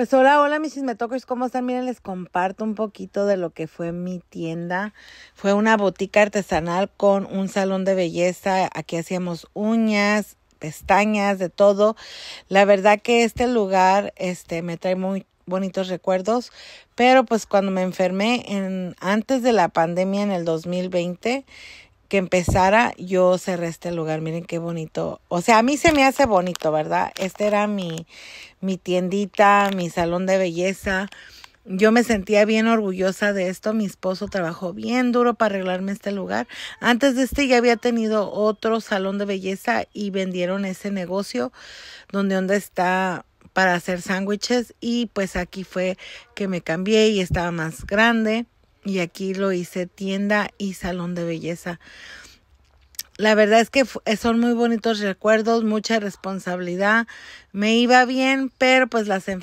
Pues hola, hola mis metokers, ¿cómo están? Miren, les comparto un poquito de lo que fue mi tienda. Fue una botica artesanal con un salón de belleza. Aquí hacíamos uñas, pestañas, de todo. La verdad que este lugar este, me trae muy bonitos recuerdos, pero pues cuando me enfermé en, antes de la pandemia en el 2020, que empezara, yo cerré este lugar. Miren qué bonito. O sea, a mí se me hace bonito, ¿verdad? Este era mi, mi tiendita, mi salón de belleza. Yo me sentía bien orgullosa de esto. Mi esposo trabajó bien duro para arreglarme este lugar. Antes de este ya había tenido otro salón de belleza y vendieron ese negocio donde donde está para hacer sándwiches y pues aquí fue que me cambié y estaba más grande y aquí lo hice tienda y salón de belleza. La verdad es que son muy bonitos recuerdos, mucha responsabilidad. Me iba bien, pero pues las enfermedades